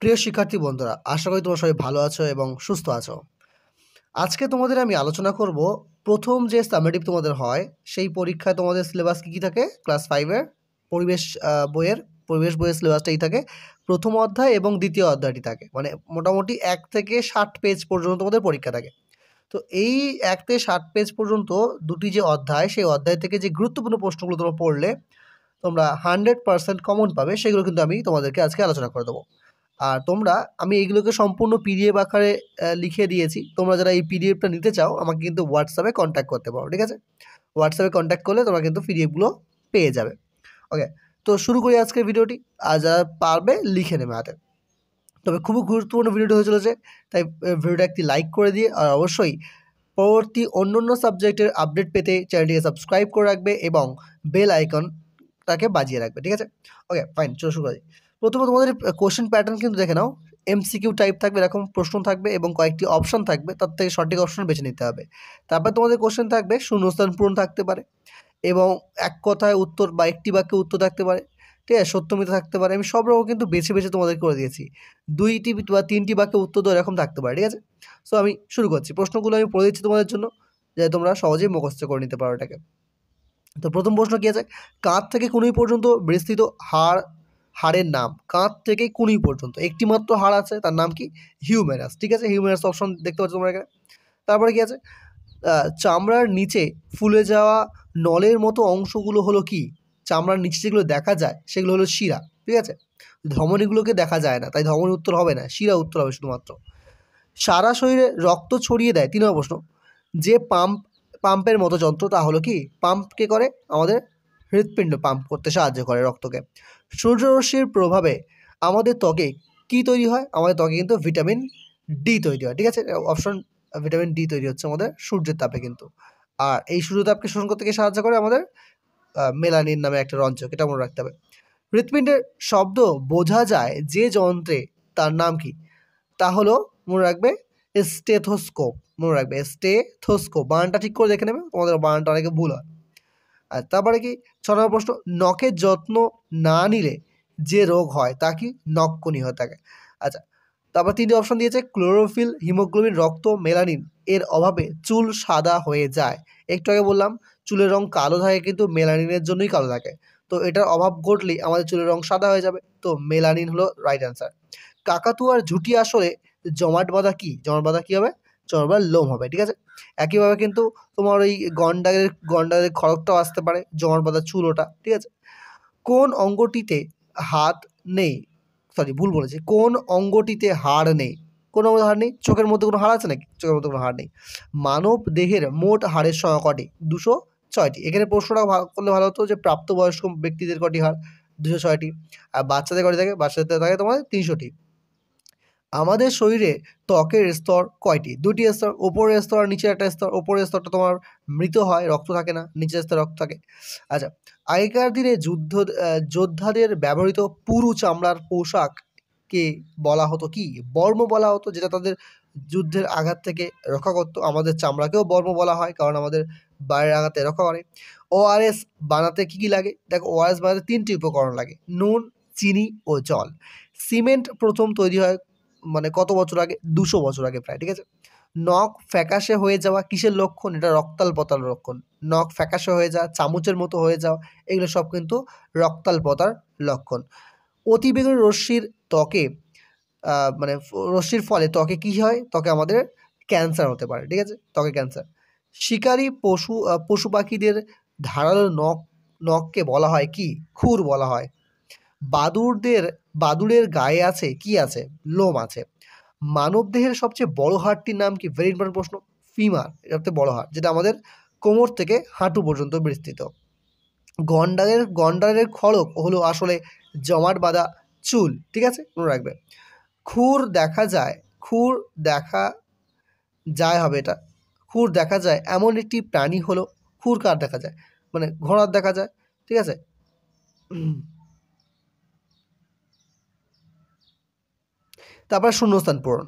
প্রিয় শিক্ষার্থী বন্ধুরা আশা করি তোমরা সবাই ভালো আছো এবং সুস্থ আছো আজকে তোমাদের আমি আলোচনা করব প্রথম যে সামেটিভ তোমাদের হয় সেই পরীক্ষায় তোমাদের সিলেবাস কী কী থাকে ক্লাস ফাইভের পরিবেশ বইয়ের পরিবেশ বইয়ের সিলেবাসটাই থাকে প্রথম অধ্যায় এবং দ্বিতীয় অধ্যায়টি থাকে মানে মোটামুটি এক থেকে ষাট পেজ পর্যন্ত তোমাদের পরীক্ষা থাকে তো এই এক থেকে ষাট পেজ পর্যন্ত দুটি যে অধ্যায় সেই অধ্যায় থেকে যে গুরুত্বপূর্ণ প্রশ্নগুলো তোমরা পড়লে তোমরা হান্ড্রেড পার্সেন্ট কমন পাবে সেগুলো কিন্তু আমি তোমাদেরকে আজকে আলোচনা করে দেবো আর তোমরা আমি এইগুলোকে সম্পূর্ণ পিডিএফ আকারে লিখে দিয়েছি তোমরা যারা এই পিডিএফটা নিতে চাও আমাকে কিন্তু হোয়াটসঅ্যাপে কন্ট্যাক্ট করতে পারো ঠিক আছে হোয়াটসঅ্যাপে কন্ট্যাক্ট করলে তোমরা কিন্তু পিডিএফগুলো পেয়ে যাবে ওকে তো শুরু করি আজকের ভিডিওটি আর যারা পারবে লিখে নেবে হাতে তবে খুবই গুরুত্বপূর্ণ ভিডিওটি হয়ে চলেছে তাই ভিডিওটা একটি লাইক করে দিয়ে আর অবশ্যই পরবর্তী অন্য অন্য সাবজেক্টের আপডেট পেতে চ্যানেলটিকে সাবস্ক্রাইব করে রাখবে এবং বেল আইকনটাকে বাজিয়ে রাখবে ঠিক আছে ওকে ফাইন চলো শুরু করি প্রথমে তোমাদের কোশ্চেন প্যাটার্ন কিন্তু দেখে নাও এমসিকিউ টাইপ থাকবে এরকম প্রশ্ন থাকবে এবং কয়েকটি অপশন থাকবে তার থেকে সঠিক অপশন বেছে নিতে হবে তারপর তোমাদের কোশ্চেন থাকবে শূন্যস্থান পূরণ থাকতে পারে এবং এক কথায় উত্তর বা একটি বাক্যে উত্তর থাকতে পারে ঠিক আছে সত্যমিতা থাকতে পারে আমি সব রকম কিন্তু বেছে বেছে তোমাদের করে দিয়েছি দুইটি বা তিনটি বাক্যে উত্তর দেওয়া এরকম থাকতে পারে ঠিক আছে সো আমি শুরু করছি প্রশ্নগুলো আমি পড়ে দিচ্ছি তোমাদের জন্য যাতে তোমরা সহজেই মুখস্থ করে নিতে পারো এটাকে তো প্রথম প্রশ্ন কী আছে কাঁধ থেকে কোনোই পর্যন্ত বিস্তৃত হাড় হাড়ের নাম কাঁধ থেকে কুনি পর্যন্ত একটি মাত্র হাড় আছে তার নাম কি হিউম্যানাস ঠিক আছে হিউম্যানাস অপশন দেখতে পাচ্ছ তোমরা এখানে তারপরে কি আছে চামড়ার নিচে ফুলে যাওয়া নলের মতো অংশগুলো হলো কি চামড়ার নিচে যেগুলো দেখা যায় সেগুলো হলো শিরা ঠিক আছে ধমনীগুলোকে দেখা যায় না তাই ধমনী উত্তর হবে না শিরা উত্তর হবে শুধুমাত্র সারা শরীরে রক্ত ছড়িয়ে দেয় তিন প্রশ্ন যে পাম্প পাম্পের মতো যন্ত্র তা হলো কি পাম্প কে করে আমাদের হৃৎপিণ্ড পাম্প করতে সাহায্য করে রক্তকে সূর্যরশ্মির প্রভাবে আমাদের ত্বকে কি তৈরি হয় আমাদের ত্বকে কিন্তু ভিটামিন ডি তৈরি হয় ঠিক আছে অপশন ভিটামিন ডি তৈরি হচ্ছে আমাদের সূর্যের তাপে কিন্তু আর এই সূর্য তাপকে শোষণ করতে গিয়ে সাহায্য করে আমাদের মেলানিন নামে একটা রঞ্চক এটা মনে রাখতে হবে হৃৎপিণ্ডের শব্দ বোঝা যায় যে যন্ত্রে তার নাম কি তা হলো মনে রাখবে স্টেথোস্কোপ মনে রাখবে স্টেথোস্কোপ বানানটা ঠিক করে দেখে নেবে তোমাদের বানটা অনেকে ভুল হয় আর তারপরে মানে কি ছ নম্বর প্রশ্ন নখের যত্ন না নিলে যে রোগ হয় তা কি নক্ষণী হয়ে থাকে আচ্ছা তারপর তিনটি অপশন দিয়েছে ক্লোরোফিল হিমোগ্লোবিন রক্ত মেলানিন এর অভাবে চুল সাদা হয়ে যায় একটু আগে বললাম চুলের রং কালো থাকে কিন্তু মেলানিনের জন্যই কালো থাকে তো এটার অভাব ঘটলেই আমাদের চুলের রং সাদা হয়ে যাবে তো মেলানিন হলো রাইট অ্যান্সার কাকাতুয়ার ঝুটি আসলে জমাট বাঁধা কী জমাট বাঁধা কী হবে চরবার লোম হবে ঠিক আছে একইভাবে কিন্তু তোমার ওই গন্ডারের গন্ডারের খড়কটাও আসতে পারে জমার পাতা চুলোটা ঠিক আছে কোন অঙ্গটিতে হাত নেই সরি ভুল বলেছি কোন অঙ্গটিতে হাড় নেই কোনো হাড় নেই চোখের মধ্যে কোনো হাড় আছে নাকি চোখের মধ্যে কোনো হাড় নেই মানব দেহের মোট হাড়ের সংখ্যা কটি দুশো ছয়টি এখানে প্রশ্নটা করলে ভালো হতো যে প্রাপ্তবয়স্ক ব্যক্তিদের কটি হাড় দুশো ছয়টি আর বাচ্চাদের কটি থাকে বাচ্চাদের থাকে তোমাদের তিনশোটি আমাদের শরীরে ত্বকের স্তর কয়টি দুটি স্তর ওপরের স্তর নিচের একটা স্তর ওপরের স্তরটা তোমার মৃত হয় রক্ত থাকে না নিচের স্তরে রক্ত থাকে আচ্ছা আগেকার দিনে যুদ্ধ যোদ্ধাদের ব্যবহৃত পুরু চামড়ার পোশাককে বলা হতো কি বর্ম বলা হতো যেটা তাদের যুদ্ধের আঘাত থেকে রক্ষা করত আমাদের চামড়াকেও বর্ম বলা হয় কারণ আমাদের বাইরের আঘাতে রক্ষা করে ওআরএস বানাতে কী কী লাগে দেখো ওআরএস বানাতে তিনটি উপকরণ লাগে নুন চিনি ও জল সিমেন্ট প্রথম তৈরি হয় মানে কত বছর আগে দুশো বছর আগে প্রায় ঠিক আছে নখ ফ্যাকাশে হয়ে যাওয়া কিসের লক্ষণ এটা রক্তাল পতার লক্ষণ নখ ফ্যাকাশে হয়ে যাওয়া চামচের মতো হয়ে যাওয়া এগুলো সব কিন্তু রক্তাল পতার লক্ষণ বেগুন রশ্মির ত্বকে মানে রশ্মির ফলে ত্বকে কি হয় ত্বকে আমাদের ক্যান্সার হতে পারে ঠিক আছে ত্বকে ক্যান্সার শিকারী পশু পশু পাখিদের ধারালো নখ নখকে বলা হয় কি খুর বলা হয় বাদুড়দের বাদুড়ের গায়ে আছে কি আছে লোম আছে মানবদেহের সবচেয়ে বড় হাড়টির নাম কি ভেরি ইম্পর্টেন্ট প্রশ্ন ফিমার এটা সবচেয়ে বড় হাড় যেটা আমাদের কোমর থেকে হাঁটু পর্যন্ত বিস্তৃত গন্ডারের গন্ডারের খড়ক হলো আসলে জমাট বাঁধা চুল ঠিক আছে মনে রাখবে খুর দেখা যায় খুর দেখা যায় হবে এটা খুর দেখা যায় এমন একটি প্রাণী হলো খুর কার দেখা যায় মানে ঘোড়ার দেখা যায় ঠিক আছে তারপর শূন্যস্থান পূরণ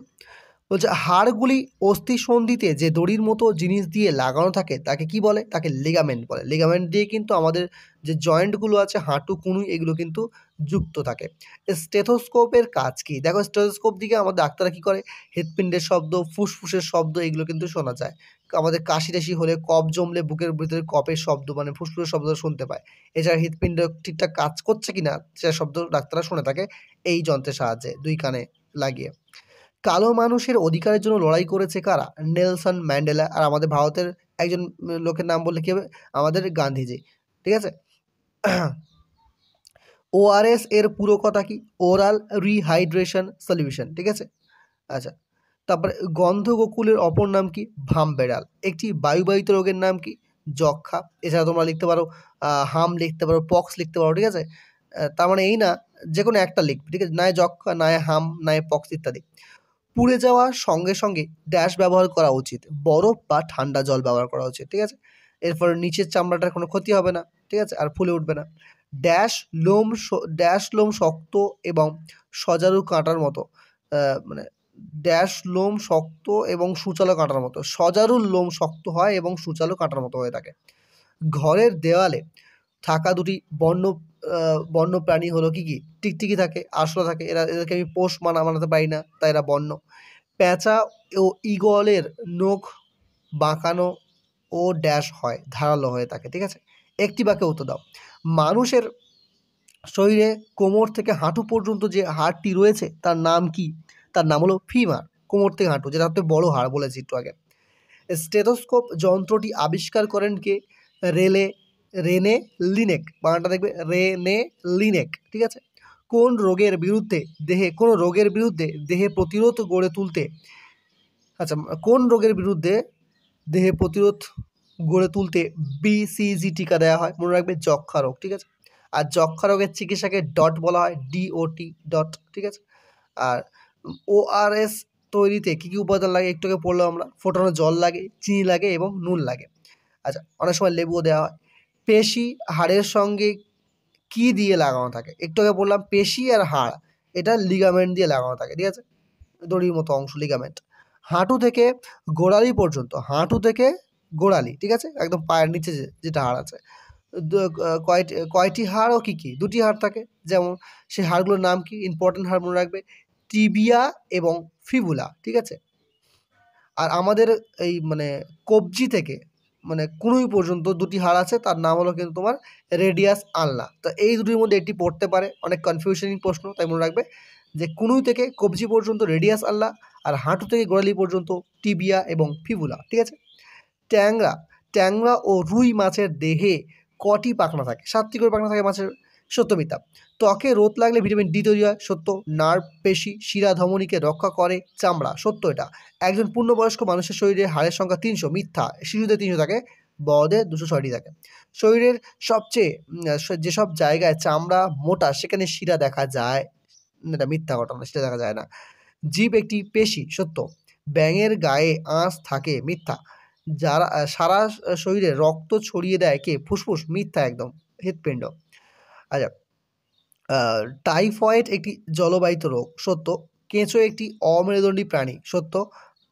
বলছে হাড়গুলি অস্থি সন্ধিতে যে দড়ির মতো জিনিস দিয়ে লাগানো থাকে তাকে কি বলে তাকে লিগামেন্ট বলে লিগামেন্ট দিয়ে কিন্তু আমাদের যে জয়েন্টগুলো আছে হাঁটু কুনুই এগুলো কিন্তু যুক্ত থাকে স্টেথোস্কোপের কাজ কি দেখো স্টেথোস্কোপ দিকে আমাদের ডাক্তাররা কী করে হৃৎপিণ্ডের শব্দ ফুসফুসের শব্দ এগুলো কিন্তু শোনা যায় আমাদের কাশি টাশি হলে কপ জমলে বুকের ভিতরে কপের শব্দ মানে ফুসফুসের শব্দ শুনতে পায় এছাড়া হৃৎপিণ্ড ঠিকঠাক কাজ করছে কি না সে শব্দ ডাক্তাররা শুনে থাকে এই যন্ত্রের সাহায্যে দুই কানে লাগিয়ে কালো মানুষের অধিকারের জন্য লড়াই করেছে কারা নেলসন ম্যান্ডেলা আর আমাদের ভারতের একজন লোকের নাম বললে কী হবে আমাদের গান্ধীজি ঠিক আছে ওআরএস এর পুরো কথা কি ওরাল রিহাইড্রেশন সলিউশন ঠিক আছে আচ্ছা তারপরে গন্ধগোকুলের অপর নাম কি ভামবেড়াল একটি বায়ুবাহিত রোগের নাম কি যক্ষা এছাড়া তোমরা লিখতে পারো হাম লিখতে পারো পক্স লিখতে পারো ঠিক আছে তার মানে এই না যে কোনো একটা লিখবে ঠিক আছে নয় যক্ষা নায় হাম নায় পক্স ইত্যাদি পুড়ে যাওয়ার সঙ্গে সঙ্গে ড্যাশ ব্যবহার করা উচিত বরফ বা ঠান্ডা জল ব্যবহার করা উচিত ঠিক আছে এরপর নিচের চামড়াটার কোনো ক্ষতি হবে না ঠিক আছে আর ফুলে উঠবে না ড্যাশ লোম ড্যাশ লোম শক্ত এবং সজারু কাঁটার মতো মানে ড্যাশ লোম শক্ত এবং সূচালো কাঁটার মতো সজারু লোম শক্ত হয় এবং সূচালো কাঁটার মতো হয়ে থাকে ঘরের দেওয়ালে থাকা দুটি বন্য বন্য প্রাণী হলো কী কী টিকটিকি থাকে আরশোলা থাকে এরা এদেরকে আমি পোষ মানা মানাতে পারি না তাই এরা বন্য প্যাঁচা ও ইগলের নখ বাঁকানো ও ড্যাশ হয় ধারালো হয়ে থাকে ঠিক আছে একটি বাকে উত্তর দাও মানুষের শরীরে কোমর থেকে হাঁটু পর্যন্ত যে হাড়টি রয়েছে তার নাম কি তার নাম হলো ফিমার কোমর থেকে হাঁটু যেটা হচ্ছে বড় হাড় বলেছি একটু আগে স্টেথোস্কোপ যন্ত্রটি আবিষ্কার করেন কে রেলে রেনে লিনেক বানানটা দেখবে রেনে লিনেক ঠিক আছে কোন রোগের বিরুদ্ধে দেহে কোন রোগের বিরুদ্ধে দেহে প্রতিরোধ গড়ে তুলতে আচ্ছা কোন রোগের বিরুদ্ধে দেহে প্রতিরোধ গড়ে তুলতে বিসিজি টিকা দেওয়া হয় মনে রাখবে যক্ষা রোগ ঠিক আছে আর যক্ষা রোগের চিকিৎসাকে ডট বলা হয় ডিওটি ডট ঠিক আছে আর ওআরএস তৈরিতে কী কী উপাদান লাগে একটুকে পড়লাম আমরা ফোটানো জল লাগে চিনি লাগে এবং নুন লাগে আচ্ছা অনেক সময় লেবুও দেওয়া হয় পেশি হাড়ের সঙ্গে কি দিয়ে লাগানো থাকে একটু আগে বললাম পেশি আর হাড় এটা লিগামেন্ট দিয়ে লাগানো থাকে ঠিক আছে দড়ির মতো অংশ লিগামেন্ট হাঁটু থেকে গোড়ালি পর্যন্ত হাঁটু থেকে গোড়ালি ঠিক আছে একদম পায়ের নিচে যেটা হাড় আছে কয়টি কয়টি হাড় ও কী কী দুটি হাড় থাকে যেমন সেই হাড়গুলোর নাম কি ইম্পর্টেন্ট হাড় মনে রাখবে টিবিয়া এবং ফিবুলা ঠিক আছে আর আমাদের এই মানে কবজি থেকে মানে কুনুই পর্যন্ত দুটি হার আছে তার নাম হলো কিন্তু তোমার রেডিয়াস আলনা তো এই দুটির মধ্যে এটি পড়তে পারে অনেক কনফিউশনিং প্রশ্ন তাই মনে রাখবে যে কুনুই থেকে কবজি পর্যন্ত রেডিয়াস আলনা আর হাঁটু থেকে গোড়ালি পর্যন্ত টিবিয়া এবং ফিবুলা ঠিক আছে ট্যাংরা ট্যাংরা ও রুই মাছের দেহে কটি পাখনা থাকে সাতটি করে পাখনা থাকে মাছের সত্যমিতা ত্বকে রোদ লাগলে ভিটামিন ডি তৈরি হয় সত্য নার্ভ পেশি শিরা ধমনীকে রক্ষা করে চামড়া সত্য এটা একজন পূর্ণবয়স্ক মানুষের শরীরে হাড়ের সংখ্যা তিনশো মিথ্যা শিশুদের তিনশো থাকে বড়দের দুশো ছয়টি থাকে শরীরের সবচেয়ে যেসব জায়গায় চামড়া মোটা সেখানে শিরা দেখা যায় এটা মিথ্যা ঘটনা সেটা দেখা যায় না জীব একটি পেশি সত্য ব্যাঙের গায়ে আঁশ থাকে মিথ্যা যারা সারা শরীরে রক্ত ছড়িয়ে দেয় কে ফুসফুস মিথ্যা একদম হৃৎপিণ্ড আচ্ছা টাইফয়েড একটি জলবাহিত রোগ সত্য কেঁচো একটি অমেরুদণ্ডী প্রাণী সত্য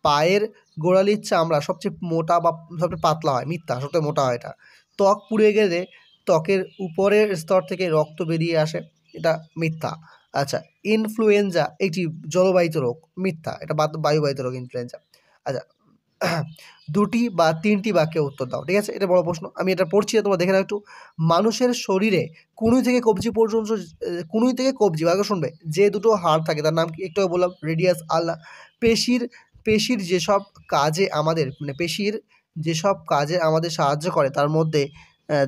পায়ের গোড়ালির চামড়া সবচেয়ে মোটা বা সবচেয়ে পাতলা হয় মিথ্যা সবচেয়ে মোটা হয় এটা ত্বক পুড়ে গেলে ত্বকের উপরের স্তর থেকে রক্ত বেরিয়ে আসে এটা মিথ্যা আচ্ছা ইনফ্লুয়েঞ্জা একটি জলবাহিত রোগ মিথ্যা এটা বায়ুবাহিত রোগ ইনফ্লুয়েঞ্জা আচ্ছা দুটি বা তিনটি বাক্যে উত্তর দাও ঠিক আছে এটা বড় প্রশ্ন আমি এটা পড়ছি তোমরা দেখে নাও একটু মানুষের শরীরে কুনুই থেকে কবজি পর্যন্ত কুনুই থেকে কবজি বাক্য শুনবে যে দুটো হাড় থাকে তার নাম কি একটু বললাম রেডিয়াস আল্লাহ পেশির পেশির যেসব কাজে আমাদের মানে পেশির যেসব কাজে আমাদের সাহায্য করে তার মধ্যে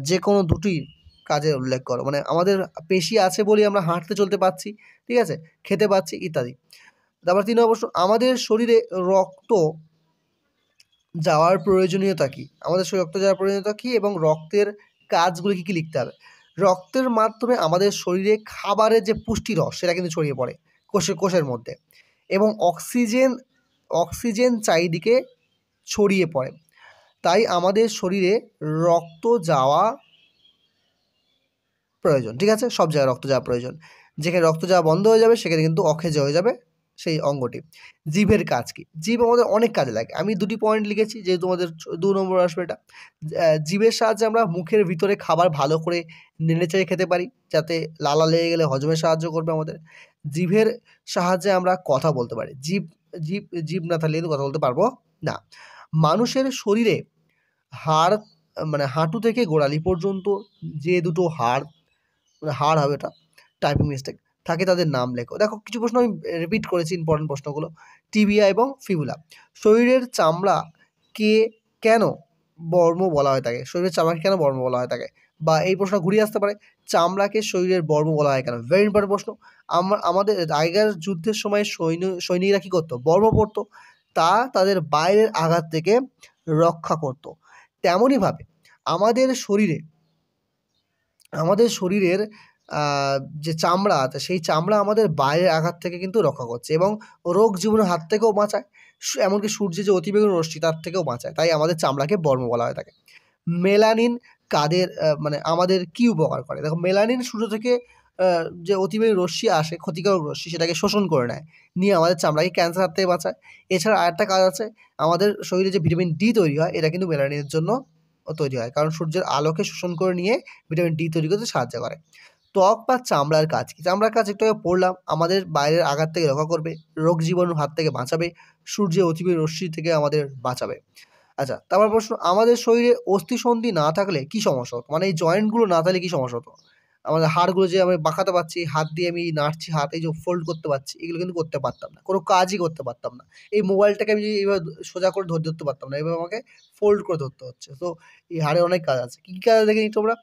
যে কোনো দুটি কাজে উল্লেখ করো মানে আমাদের পেশি আছে বলেই আমরা হাঁটতে চলতে পারছি ঠিক আছে খেতে পাচ্ছি ইত্যাদি তারপর তিন নম্বর আমাদের শরীরে রক্ত যাওয়ার প্রয়োজনীয়তা কী আমাদের শরীর রক্ত যাওয়ার প্রয়োজনীয়তা কী এবং রক্তের কাজগুলো কী কী লিখতে হবে রক্তের মাধ্যমে আমাদের শরীরে খাবারের যে পুষ্টি রস সেটা কিন্তু ছড়িয়ে পড়ে কোষে কোষের মধ্যে এবং অক্সিজেন অক্সিজেন চারিদিকে ছড়িয়ে পড়ে তাই আমাদের শরীরে রক্ত যাওয়া প্রয়োজন ঠিক আছে সব জায়গায় রক্ত যাওয়া প্রয়োজন যেখানে রক্ত যাওয়া বন্ধ হয়ে যাবে সেখানে কিন্তু অখেজ হয়ে যাবে সেই অঙ্গটি জীবের কাজ কি জীব আমাদের অনেক কাজে লাগে আমি দুটি পয়েন্ট লিখেছি যে তোমাদের দু নম্বর আসবে এটা জীবের সাহায্যে আমরা মুখের ভিতরে খাবার ভালো করে নেড়ে চেড়ে খেতে পারি যাতে লালা লেগে গেলে হজমে সাহায্য করবে আমাদের জীবের সাহায্যে আমরা কথা বলতে পারি জীব জীব জীব না থাকলে কথা বলতে পারবো না মানুষের শরীরে হাড় মানে হাঁটু থেকে গোড়ালি পর্যন্ত যে দুটো হাড় মানে হাড় হবে এটা টাইপিং মিস্টেক থাকে তাদের নাম লেখো দেখো কিছু প্রশ্ন আমি রিপিট করেছি ইম্পর্টেন্ট প্রশ্নগুলো টিবিয়া এবং ফিবুলা শরীরের চামড়া কে কেন বর্ম বলা হয় থাকে শরীরের চামড়াকে কেন বর্ম বলা হয়ে থাকে বা এই প্রশ্ন ঘুরিয়ে আসতে পারে চামড়াকে শরীরের বর্ম বলা হয় কেন ভেরি ইম্পর্টেন্ট প্রশ্ন আমরা আমাদের আগেকার যুদ্ধের সময় সৈন্য সৈনিকরা কী করতো বর্ম পড়তো তা তাদের বাইরের আঘাত থেকে রক্ষা করত তেমনইভাবে আমাদের শরীরে আমাদের শরীরের যে চামড়া সেই চামড়া আমাদের বাইরের আঘাত থেকে কিন্তু রক্ষা করছে এবং রোগ জীবনের হাত থেকেও বাঁচায় এমনকি সূর্যের যে অতিবেগুন রশ্মি তার থেকেও বাঁচায় তাই আমাদের চামড়াকে বর্ম বলা হয়ে থাকে মেলানিন কাদের মানে আমাদের কি উপকার করে দেখো মেলানিন সূর্য থেকে যে অতিবেগুন রশ্মি আসে ক্ষতিকারক রশ্মি সেটাকে শোষণ করে নেয় নিয়ে আমাদের চামড়াকে ক্যান্সার হাত থেকে বাঁচায় এছাড়া আরেকটা কাজ আছে আমাদের শরীরে যে ভিটামিন ডি তৈরি হয় এটা কিন্তু মেলানিনের জন্য তৈরি হয় কারণ সূর্যের আলোকে শোষণ করে নিয়ে ভিটামিন ডি তৈরি করতে সাহায্য করে ত্বক বা চামড়ার কাজ কি চামড়ার কাজ একটু পড়লাম আমাদের বাইরের আঘাত থেকে রক্ষা করবে রোগ জীবাণুর হাত থেকে বাঁচাবে সূর্যের অতিবি রশ্মি থেকে আমাদের বাঁচাবে আচ্ছা তারপর প্রশ্ন আমাদের শরীরে অস্থিসন্ধি না থাকলে কি সমস্যা হতো মানে এই জয়েন্টগুলো না থাকলে কি সমস্যা হতো আমাদের হাড়গুলো যে আমি বাঁকাতে পারছি হাত দিয়ে আমি নাড়ছি হাত এই যে ফোল্ড করতে পারছি এগুলো কিন্তু করতে পারতাম না কোনো কাজই করতে পারতাম না এই মোবাইলটাকে আমি এইভাবে সোজা করে ধরে ধরতে পারতাম না এবার আমাকে ফোল্ড করে ধরতে হচ্ছে তো এই হাড়ের অনেক কাজ আছে কী কাজ দেখে নিই তোমরা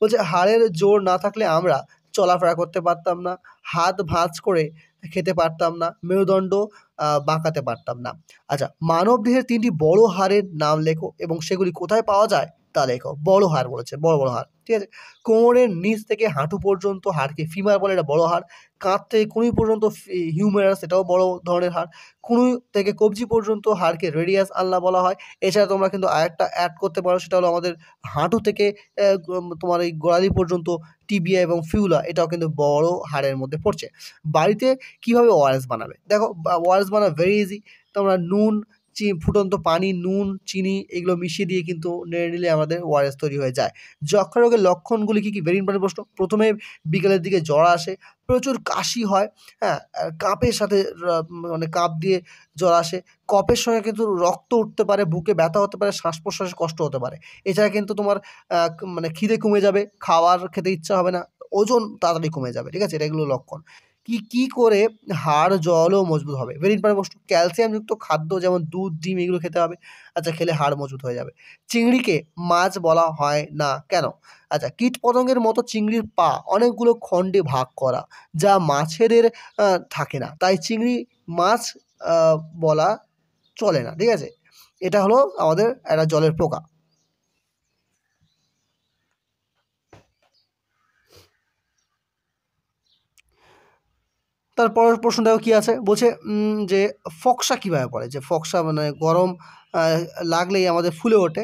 বলছে হাড়ের জোর না থাকলে আমরা চলাফেরা করতে পারতাম না হাত ভাঁজ করে খেতে পারতাম না মেরুদণ্ড বাঁকাতে পারতাম না আচ্ছা মানব দেহের তিনটি বড় হাড়ের নাম লেখো এবং সেগুলি কোথায় পাওয়া যায় তা দেখো বড় হাড় বলেছে বড় বড় হাড় ঠিক আছে কোমরের নিচ থেকে হাঁটু পর্যন্ত হাড়কে ফিমার বলে এটা বড় হাড় কাঁধ থেকে কুনুই পর্যন্ত হিউমেরাস এটাও বড় ধরনের হাড় কুনুই থেকে কবজি পর্যন্ত হাড়কে রেডিয়াস আল্লাহ বলা হয় এছাড়া তোমরা কিন্তু আরেকটা অ্যাড করতে পারো সেটা হলো আমাদের হাঁটু থেকে তোমার এই গোড়ালি পর্যন্ত টিবিয়া এবং ফিউলা এটাও কিন্তু বড় হাড়ের মধ্যে পড়ছে বাড়িতে কিভাবে ওআরএস বানাবে দেখো ওআরএস বানা ভেরি ইজি তোমরা নুন ফুটন্ত পানি নুন চিনি এগুলো মিশিয়ে দিয়ে কিন্তু নেড়ে নিলে আমাদের ওয়ারেস তৈরি হয়ে যায় যক্ষা রোগের লক্ষণগুলি কী কী ভেরি ইম্পর্টেন্ট প্রশ্ন প্রথমে বিকেলের দিকে জ্বর আসে প্রচুর কাশি হয় হ্যাঁ কাপের সাথে মানে কাপ দিয়ে জ্বর আসে কপের সঙ্গে কিন্তু রক্ত উঠতে পারে বুকে ব্যথা হতে পারে শ্বাস প্রশ্বাসের কষ্ট হতে পারে এছাড়া কিন্তু তোমার মানে খিদে কমে যাবে খাওয়ার খেতে ইচ্ছা হবে না ওজন তাড়াতাড়ি কমে যাবে ঠিক আছে এটা এগুলো লক্ষণ কি কি করে হাড় জলও মজবুত হবে ভেরি ইম্পর্টেন্ট বস্তু ক্যালসিয়ামযুক্ত খাদ্য যেমন দুধ ডিম এগুলো খেতে হবে আচ্ছা খেলে হাড় মজবুত হয়ে যাবে চিংড়িকে মাছ বলা হয় না কেন আচ্ছা কীটপতঙ্গের মতো চিংড়ির পা অনেকগুলো খণ্ডে ভাগ করা যা মাছের থাকে না তাই চিংড়ি মাছ বলা চলে না ঠিক আছে এটা হলো আমাদের একটা জলের পোকা তার পরের প্রশ্ন দেখো কী আছে বলছে যে ফকসা কীভাবে পড়ে যে ফকসা মানে গরম লাগলেই আমাদের ফুলে ওঠে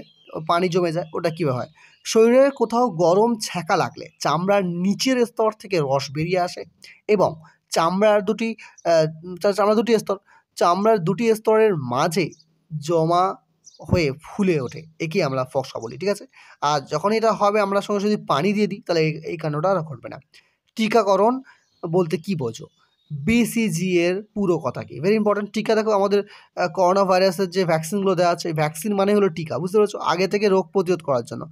পানি জমে যায় ওটা কীভাবে হয় শরীরের কোথাও গরম ছ্যাঁকা লাগলে চামড়ার নিচের স্তর থেকে রস বেরিয়ে আসে এবং চামড়ার দুটি চামড়া দুটি স্তর চামড়ার দুটি স্তরের মাঝে জমা হয়ে ফুলে ওঠে একে আমরা ফকসা বলি ঠিক আছে আর যখন এটা হবে আমরা সঙ্গে যদি পানি দিয়ে দিই তাহলে এই কাণ্ডটা আর ঘটবে না টিকাকরণ বলতে কি বোঝো বিসিজি এর পুরো কথা কি ভেরি ইম্পর্ট্যান্ট টিকা দেখো আমাদের করোনা ভাইরাসের যে ভ্যাকসিনগুলো দেওয়া আছে ভ্যাকসিন মানে হলো টিকা বুঝতে পারছো আগে থেকে রোগ প্রতিরোধ করার জন্য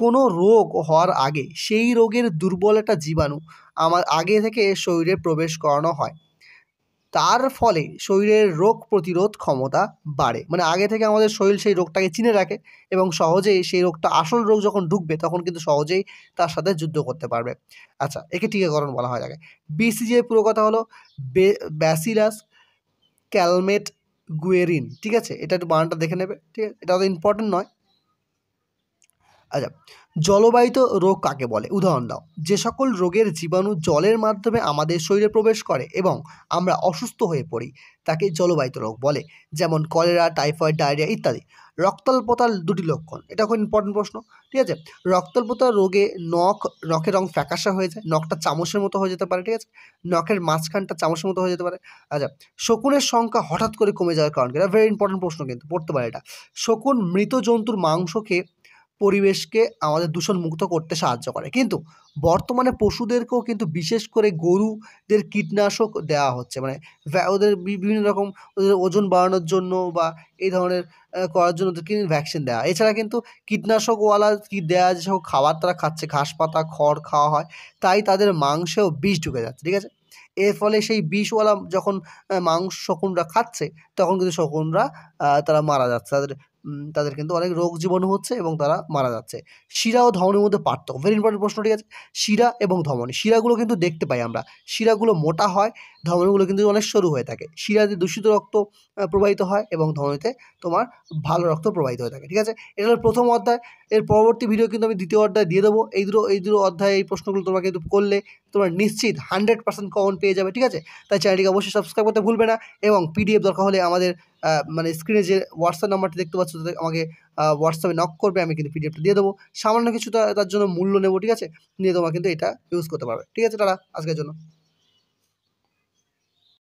কোনো রোগ হওয়ার আগে সেই রোগের দুর্বল একটা জীবাণু আমার আগে থেকে শরীরে প্রবেশ করানো হয় তার ফলে শরীরের রোগ প্রতিরোধ ক্ষমতা বাড়ে মানে আগে থেকে আমাদের শরীর সেই রোগটাকে চিনে রাখে এবং সহজেই সেই রোগটা আসল রোগ যখন ঢুকবে তখন কিন্তু সহজেই তার সাথে যুদ্ধ করতে পারবে আচ্ছা একে টিকাকরণ বলা হয় আগে বিসিজির পুরো কথা হলো ব্যাসিলাস ক্যালমেট গুয়েরিন ঠিক আছে এটা একটু বানানটা দেখে নেবে ঠিক আছে এটা অত ইম্পর্টেন্ট নয় আচ্ছা জলবাহিত রোগ কাকে বলে উদাহরণ দাও যে সকল রোগের জীবাণু জলের মাধ্যমে আমাদের শরীরে প্রবেশ করে এবং আমরা অসুস্থ হয়ে পড়ি তাকে জলবাহিত রোগ বলে যেমন কলেরা টাইফয়েড ডায়রিয়া ইত্যাদি রক্তাল্পতার দুটি লক্ষণ এটা খুব ইম্পর্টেন্ট প্রশ্ন ঠিক আছে রক্তাল্পতার রোগে নখ নখের রং ফ্যাকাশা হয়ে যায় নখটা চামচের মতো হয়ে যেতে পারে ঠিক আছে নখের মাঝখানটা চামচের মতো হয়ে যেতে পারে আচ্ছা শকুনের সংখ্যা হঠাৎ করে কমে যাওয়ার কারণ এটা ভেরি ইম্পর্টেন্ট প্রশ্ন কিন্তু পড়তে পারে এটা শকুন মৃত জন্তুর মাংস খেয়ে পরিবেশকে আমাদের দূষণমুক্ত করতে সাহায্য করে কিন্তু বর্তমানে পশুদেরকেও কিন্তু বিশেষ করে গরুদের কীটনাশক দেওয়া হচ্ছে মানে ওদের বিভিন্ন রকম ওদের ওজন বাড়ানোর জন্য বা এই ধরনের করার জন্য ওদেরকে ভ্যাকসিন দেওয়া এছাড়া কিন্তু কীটনাশকওয়ালা কী দেওয়া যেসব খাবার তারা খাচ্ছে ঘাস পাতা খড় খাওয়া হয় তাই তাদের মাংসেও বিষ ঢুকে যাচ্ছে ঠিক আছে এর ফলে সেই বিষওয়ালা যখন মাংস শকুনরা খাচ্ছে তখন কিন্তু শকুনরা তারা মারা যাচ্ছে তাদের তাদের কিন্তু অনেক রোগ জীবাণু হচ্ছে এবং তারা মারা যাচ্ছে শিরা ও ধমনির মধ্যে পার্থক্য ভেরি ইম্পর্টেন্ট প্রশ্ন ঠিক আছে শিরা এবং ধমনী শিরাগুলো কিন্তু দেখতে পাই আমরা শিরাগুলো মোটা হয় ধমনিগুলো কিন্তু অনেক সরু হয়ে থাকে শিরাতে দূষিত রক্ত প্রবাহিত হয় এবং ধমনিতে তোমার ভালো রক্ত প্রবাহিত হয়ে থাকে ঠিক আছে এটা হলো প্রথম অধ্যায় এর পরবর্তী ভিডিও কিন্তু আমি দ্বিতীয় অধ্যায় দিয়ে দেবো এই দুটো এই দুটো অধ্যায় এই প্রশ্নগুলো তোমাকে কিন্তু করলে তোমার নিশ্চিত হান্ড্রেড পার্সেন্ট কমন পেয়ে যাবে ঠিক আছে তাই চ্যানেলটিকে অবশ্যই সাবস্ক্রাইব করতে ভুলবে না এবং পিডিএফ দরকার হলে আমাদের মানে স্ক্রিনে যে হোয়াটসঅ্যাপ নাম্বারটি দেখতে পাচ্ছ তাদের আমাকে হোয়াটসঅ্যাপে নক করবে আমি কিন্তু পিডিএফটা দিয়ে দেবো সামান্য কিছু তার জন্য মূল্য নেবো ঠিক আছে নিয়ে তোমার কিন্তু এটা ইউজ করতে পারবে ঠিক আছে তারা আজকের জন্য